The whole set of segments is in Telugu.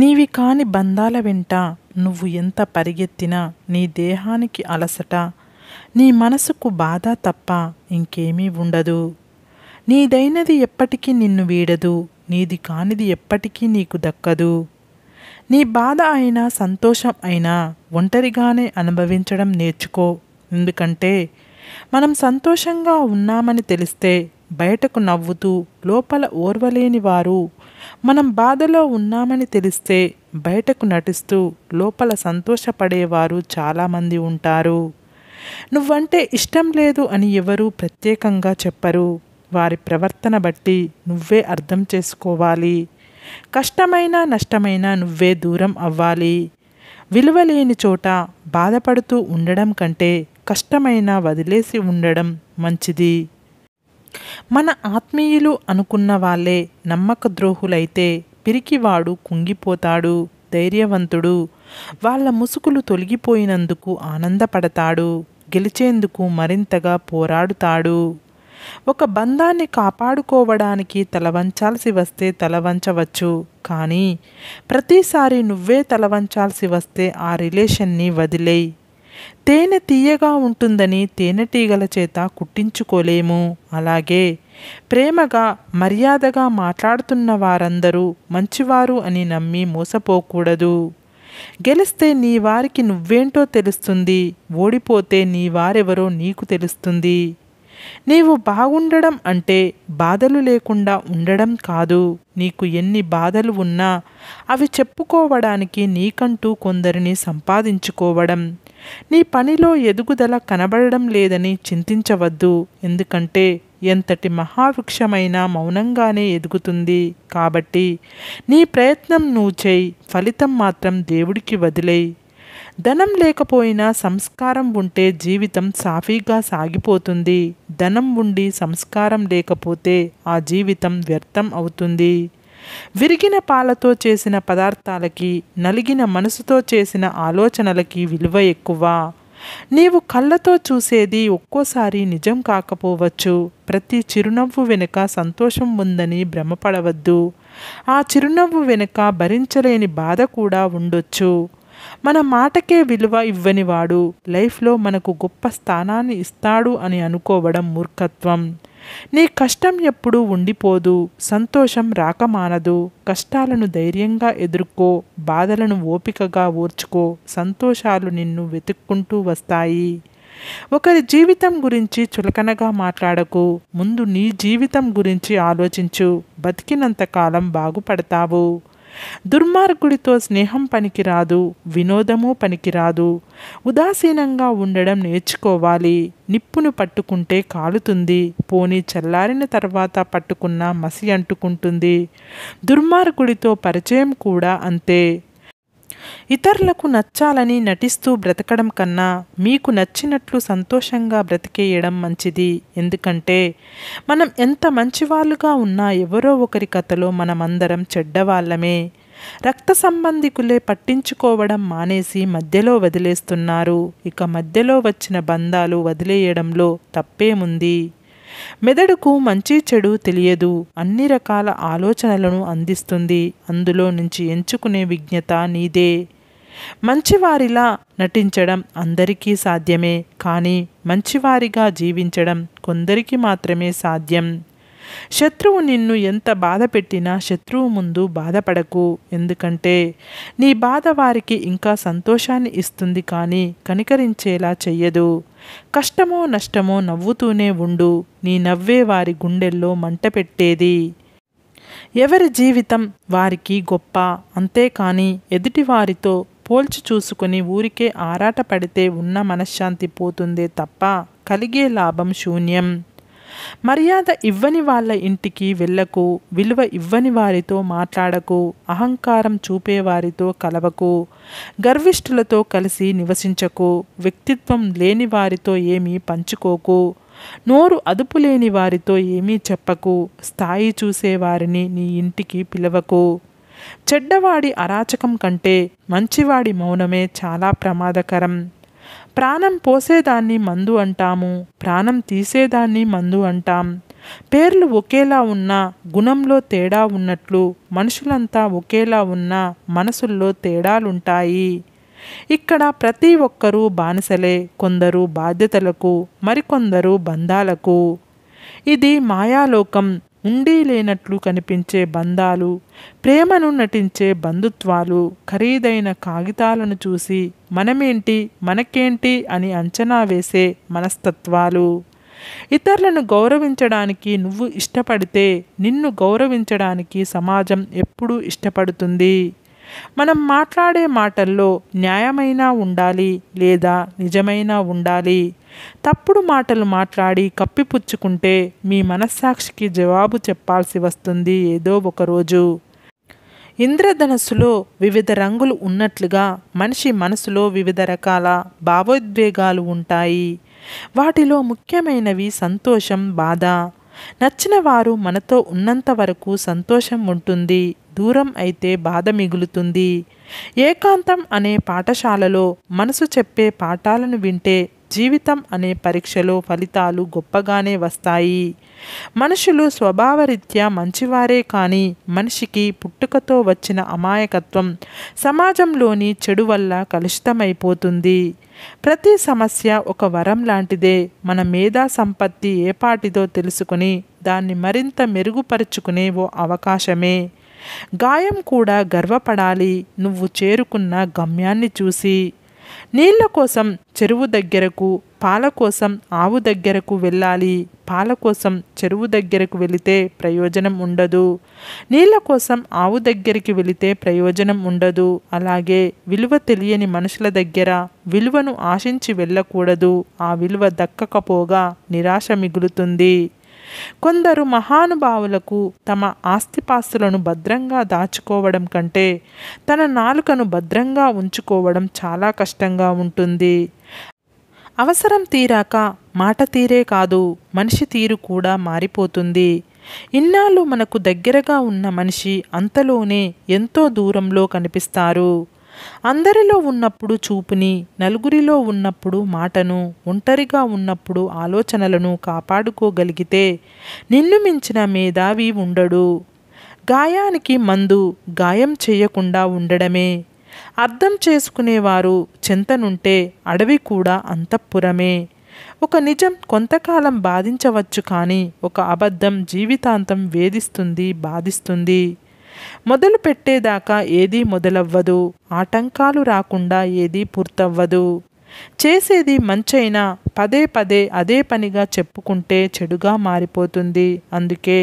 నీవి కాని బంధాల వెంట నువ్వు ఎంత పరిగెత్తినా నీ దేహానికి అలసట నీ మనసుకు బాధ తప్ప ఇంకేమీ ఉండదు నీదైనది ఎప్పటికీ నిన్ను వీడదు నీది కానిది ఎప్పటికీ నీకు దక్కదు నీ బాధ అయినా సంతోషం అయినా ఒంటరిగానే అనుభవించడం నేర్చుకో ఎందుకంటే మనం సంతోషంగా ఉన్నామని తెలిస్తే బయటకు నవ్వుతూ లోపల ఓర్వలేని వారు మనం బాధలో ఉన్నామని తెలిస్తే బయటకు నటిస్తూ లోపల సంతోషపడేవారు చాలామంది ఉంటారు నువ్వంటే ఇష్టం లేదు అని ఎవరూ ప్రత్యేకంగా చెప్పరు వారి ప్రవర్తన బట్టి నువ్వే అర్థం చేసుకోవాలి కష్టమైనా నష్టమైనా నువ్వే దూరం అవ్వాలి విలువలేని చోట బాధపడుతూ ఉండడం కంటే కష్టమైనా వదిలేసి ఉండడం మంచిది మన ఆత్మీయులు అనుకున్న వాళ్ళే నమ్మక ద్రోహులైతే పిరికివాడు కుంగిపోతాడు ధైర్యవంతుడు వాళ్ళ ముసుగులు తొలగిపోయినందుకు ఆనందపడతాడు గెలిచేందుకు మరింతగా పోరాడుతాడు ఒక బంధాన్ని కాపాడుకోవడానికి తలవంచాల్సి వస్తే తలవంచవచ్చు కానీ ప్రతిసారి నువ్వే తలవంచాల్సి వస్తే ఆ రిలేషన్ని వదిలేయి తేనె తీయగా ఉంటుందని తేనెటీగల చేత కుట్టించుకోలేము అలాగే ప్రేమగా మర్యాదగా మాట్లాడుతున్న వారందరూ మంచివారు అని నమ్మి మోసపోకూడదు గెలిస్తే నీ వారికి నువ్వేంటో తెలుస్తుంది ఓడిపోతే నీ వారెవరో నీకు తెలుస్తుంది నీవు బాగుండడం అంటే బాధలు లేకుండా ఉండడం కాదు నీకు ఎన్ని బాధలు ఉన్నా అవి చెప్పుకోవడానికి నీకంటూ కొందరిని సంపాదించుకోవడం నీ పనిలో ఎదుగుదల కనబడడం లేదని చింతించవద్దు ఎందుకంటే ఎంతటి మహావృక్షమైన మౌనంగానే ఎదుగుతుంది కాబట్టి నీ ప్రయత్నం నువ్వు చేయి ఫలితం మాత్రం దేవుడికి వదిలేయి ధనం లేకపోయినా సంస్కారం ఉంటే జీవితం సాఫీగా సాగిపోతుంది ధనం ఉండి సంస్కారం లేకపోతే ఆ జీవితం వ్యర్థం అవుతుంది విరిగిన పాలతో చేసిన పదార్థాలకి నలిగిన మనసుతో చేసిన ఆలోచనలకి విలువ ఎక్కువ నీవు కళ్ళతో చూసేది ఒక్కోసారి నిజం కాకపోవచ్చు ప్రతి చిరునవ్వు వెనుక సంతోషం ఉందని భ్రమపడవద్దు ఆ చిరునవ్వు వెనుక భరించలేని బాధ కూడా ఉండొచ్చు మన మాటకే విలువ ఇవ్వనివాడు లైఫ్లో మనకు గొప్ప స్థానాన్ని ఇస్తాడు అని అనుకోవడం మూర్ఖత్వం నీ కష్టం ఎప్పుడూ ఉండిపోదు సంతోషం రాకమానదు కష్టాలను ధైర్యంగా ఎదుర్కో బాధలను ఓపికగా ఓర్చుకో సంతోషాలు నిన్ను వెతుక్కుంటూ వస్తాయి ఒకరి జీవితం గురించి చులకనగా మాట్లాడకు ముందు నీ జీవితం గురించి ఆలోచించు బతికినంతకాలం బాగుపడతావు దుర్మార్గుడితో స్నేహం పనికిరాదు వినోదము పనికిరాదు ఉదాసీనంగా ఉండడం నేర్చుకోవాలి నిప్పును పట్టుకుంటే కాలుతుంది పోని చల్లారిన తర్వాత పట్టుకున్న మసి అంటుకుంటుంది దుర్మార్గుడితో పరిచయం కూడా అంతే ఇతరులకు నచ్చాలని నటిస్తూ బ్రతకడం కన్నా మీకు నచ్చినట్లు సంతోషంగా బ్రతికేయడం మంచిది ఎందుకంటే మనం ఎంత మంచివాళ్ళుగా ఉన్నా ఎవరో ఒకరి కథలో మనమందరం చెడ్డవాళ్ళమే రక్త సంబంధికులే పట్టించుకోవడం మానేసి మధ్యలో వదిలేస్తున్నారు ఇక మధ్యలో వచ్చిన బంధాలు వదిలేయడంలో తప్పేముంది మెదడుకు మంచి చెడు తెలియదు అన్ని రకాల ఆలోచనలను అందిస్తుంది అందులో నుంచి ఎంచుకునే విజ్ఞత నీదే మంచివారిలా నటించడం అందరికీ సాధ్యమే కానీ మంచివారిగా జీవించడం కొందరికి మాత్రమే సాధ్యం శత్రువు నిన్ను ఎంత బాధ పెట్టినా శత్రువు ముందు బాధపడకు ఎందుకంటే నీ బాధ వారికి ఇంకా సంతోషాన్ని ఇస్తుంది కానీ కనికరించేలా చెయ్యదు కష్టమో నష్టమో నవ్వుతూనే ఉండు నీ నవ్వే వారి గుండెల్లో మంట పెట్టేది ఎవరి జీవితం వారికి గొప్ప అంతేకాని ఎదుటివారితో పోల్చి చూసుకుని ఊరికే ఆరాటపడితే ఉన్న మనశ్శాంతి పోతుందే తప్ప కలిగే లాభం శూన్యం మర్యాద ఇవ్వని వాళ్ళ ఇంటికి వెళ్ళకు విలువ ఇవ్వని వారితో మాట్లాడకు అహంకారం చూపేవారితో కలవకు గర్విష్ఠులతో కలిసి నివసించకు వ్యక్తిత్వం లేని వారితో ఏమీ పంచుకోకు నోరు అదుపు లేని వారితో ఏమీ చెప్పకు స్థాయి చూసేవారిని నీ ఇంటికి పిలవకు చెడ్డవాడి అరాచకం కంటే మంచివాడి మౌనమే చాలా ప్రమాదకరం ప్రాణం పోసేదాన్ని మందు అంటాము ప్రాణం తీసేదాన్ని మందు అంటాం పేర్లు ఒకేలా ఉన్నా గుణంలో తేడా ఉన్నట్లు మనుషులంతా ఒకేలా ఉన్నా మనసుల్లో తేడాలుంటాయి ఇక్కడ ప్రతి ఒక్కరూ బానిసలే కొందరు బాధ్యతలకు మరికొందరు బంధాలకు ఇది మాయాలోకం ఉండి లేనట్లు కనిపించే బంధాలు ప్రేమను నటించే బంధుత్వాలు ఖరీదైన కాగితాలను చూసి మనమేంటి మనకేంటి అని అంచనా వేసే మనస్తత్వాలు ఇతరులను గౌరవించడానికి నువ్వు ఇష్టపడితే నిన్ను గౌరవించడానికి సమాజం ఎప్పుడూ ఇష్టపడుతుంది మనం మాట్లాడే మాటల్లో న్యాయమైనా ఉండాలి లేదా నిజమైనా ఉండాలి తప్పుడు మాటలు మాట్లాడి కప్పిపుచ్చుకుంటే మీ మనస్సాక్షికి జవాబు చెప్పాల్సి వస్తుంది ఏదో ఒకరోజు ఇంద్రధనస్సులో వివిధ రంగులు ఉన్నట్లుగా మనిషి మనసులో వివిధ రకాల భావోద్వేగాలు ఉంటాయి వాటిలో ముఖ్యమైనవి సంతోషం బాధ నచ్చిన వారు మనతో ఉన్నంత వరకు సంతోషం ఉంటుంది దూరం అయితే బాధ మిగులుతుంది ఏకాంతం అనే పాఠశాలలో మనసు చెప్పే పాఠాలను వింటే జీవితం అనే పరీక్షలో ఫలితాలు గొప్పగానే వస్తాయి మనుషులు స్వభావరీత్యా మంచివారే కానీ మనిషికి పుట్టుకతో వచ్చిన అమాయకత్వం సమాజంలోని చెడు వల్ల కలుషితమైపోతుంది ప్రతి సమస్య ఒక వరం లాంటిదే మన మేధా సంపత్తి ఏపాటిదో తెలుసుకుని దాన్ని మరింత మెరుగుపరుచుకునే ఓ అవకాశమే గాయం కూడా గర్వపడాలి నువ్వు చేరుకున్న గమ్యాన్ని చూసి నీళ్ల కోసం చెరువు దగ్గరకు పాల కోసం ఆవు దగ్గరకు వెళ్ళాలి పాల కోసం చెరువు దగ్గరకు వెళితే ప్రయోజనం ఉండదు నీళ్ళ కోసం ఆవు దగ్గరికి వెళితే ప్రయోజనం ఉండదు అలాగే విలువ తెలియని మనుషుల దగ్గర విలువను ఆశించి వెళ్ళకూడదు ఆ విలువ దక్కకపోగా నిరాశ మిగులుతుంది కొందరు మహానుభావులకు తమ ఆస్తిపాస్తులను భద్రంగా దాచుకోవడం కంటే తన నాలుకను భద్రంగా ఉంచుకోవడం చాలా కష్టంగా ఉంటుంది అవసరం తీరాక మాట తీరే కాదు మనిషి తీరు కూడా మారిపోతుంది ఇన్నాళ్ళు మనకు దగ్గరగా ఉన్న మనిషి అంతలోనే ఎంతో దూరంలో కనిపిస్తారు అందరిలో ఉన్నప్పుడు చూపుని నలుగురిలో ఉన్నప్పుడు మాటను ఒంటరిగా ఉన్నప్పుడు ఆలోచనలను కాపాడుకోగలిగితే నిన్ను మించిన మేధావి ఉండడు గాయానికి మందు గాయం చేయకుండా ఉండడమే అర్థం చేసుకునేవారు చింతనుంటే అడవి కూడా అంతఃపురమే ఒక నిజం కొంతకాలం బాధించవచ్చు కానీ ఒక అబద్ధం జీవితాంతం వేధిస్తుంది బాధిస్తుంది మొదలు పెట్టేదాకా ఏదీ మొదలవ్వదు ఆటంకాలు రాకుండా ఏదీ పూర్తవ్వదు చేసేది మంచైనా పదే పదే అదే పనిగా చెప్పుకుంటే చెడుగా మారిపోతుంది అందుకే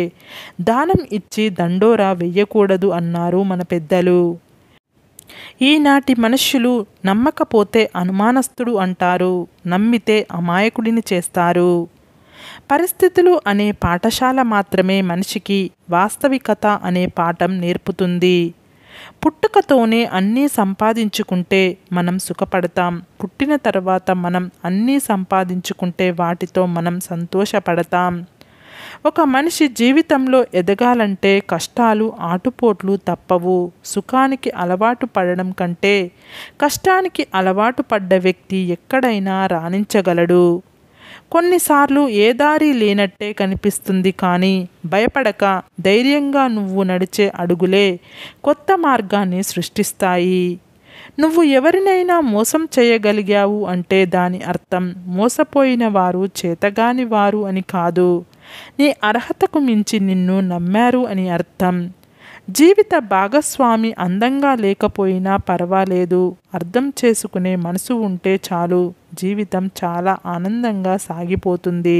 దానం ఇచ్చి దండోరా వెయ్యకూడదు అన్నారు మన పెద్దలు ఈనాటి మనుష్యులు నమ్మకపోతే అనుమానస్తుడు అంటారు నమ్మితే అమాయకుడిని చేస్తారు పరిస్థితులు అనే పాఠశాల మాత్రమే మనిషికి వాస్తవికత అనే పాఠం నేర్పుతుంది పుట్టుకతోనే అన్నీ సంపాదించుకుంటే మనం సుఖపడతాం పుట్టిన తర్వాత మనం అన్నీ సంపాదించుకుంటే వాటితో మనం సంతోషపడతాం ఒక మనిషి జీవితంలో ఎదగాలంటే కష్టాలు ఆటుపోట్లు తప్పవు సుఖానికి అలవాటు పడడం కంటే కష్టానికి అలవాటు పడ్డ వ్యక్తి ఎక్కడైనా రాణించగలడు కొన్నిసార్లు ఏ దారి లేనట్టే కనిపిస్తుంది కానీ భయపడక ధైర్యంగా నువ్వు నడిచే అడుగులే కొత్త మార్గాన్ని సృష్టిస్తాయి నువ్వు ఎవరినైనా మోసం చేయగలిగావు అంటే దాని అర్థం మోసపోయిన వారు చేతగాని వారు అని కాదు నీ అర్హతకు మించి నిన్ను నమ్మారు అని అర్థం జీవిత భాగస్వామి అందంగా లేకపోయినా పర్వాలేదు అర్థం చేసుకునే మనసు ఉంటే చాలు జీవితం చాలా ఆనందంగా సాగిపోతుంది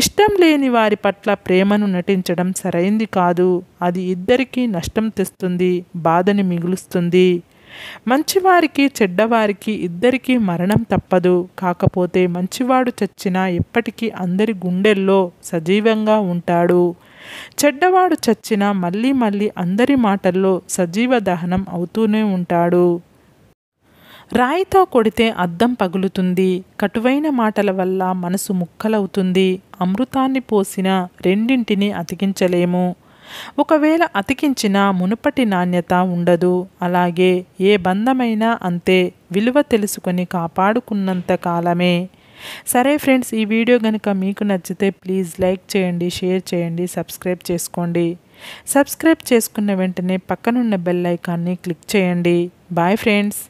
ఇష్టం లేని వారి పట్ల ప్రేమను నటించడం సరైంది కాదు అది ఇద్దరికీ నష్టం తెస్తుంది బాధని మిగులుస్తుంది మంచివారికి చెడ్డవారికి ఇద్దరికీ మరణం తప్పదు కాకపోతే మంచివాడు చచ్చినా ఎప్పటికీ అందరి గుండెల్లో సజీవంగా ఉంటాడు చెడ్డవాడు చచ్చినా మళ్ళీ మళ్ళీ అందరి మాటల్లో సజీవ దహనం అవుతూనే ఉంటాడు రాయితో కొడితే అద్దం పగులుతుంది కటువైన మాటల వల్ల మనసు ముక్కలవుతుంది అమృతాన్ని పోసిన రెండింటిని అతికించలేము ఒకవేళ అతికించిన మునుపటి నాణ్యత ఉండదు అలాగే ఏ బంధమైనా అంతే విలువ తెలుసుకొని కాపాడుకున్నంత కాలమే సరే ఫ్రెండ్స్ ఈ వీడియో కనుక మీకు నచ్చితే ప్లీజ్ లైక్ చేయండి షేర్ చేయండి సబ్స్క్రైబ్ చేసుకోండి సబ్స్క్రైబ్ చేసుకున్న వెంటనే పక్కనున్న బెల్ ఐకాన్ని క్లిక్ చేయండి బాయ్ ఫ్రెండ్స్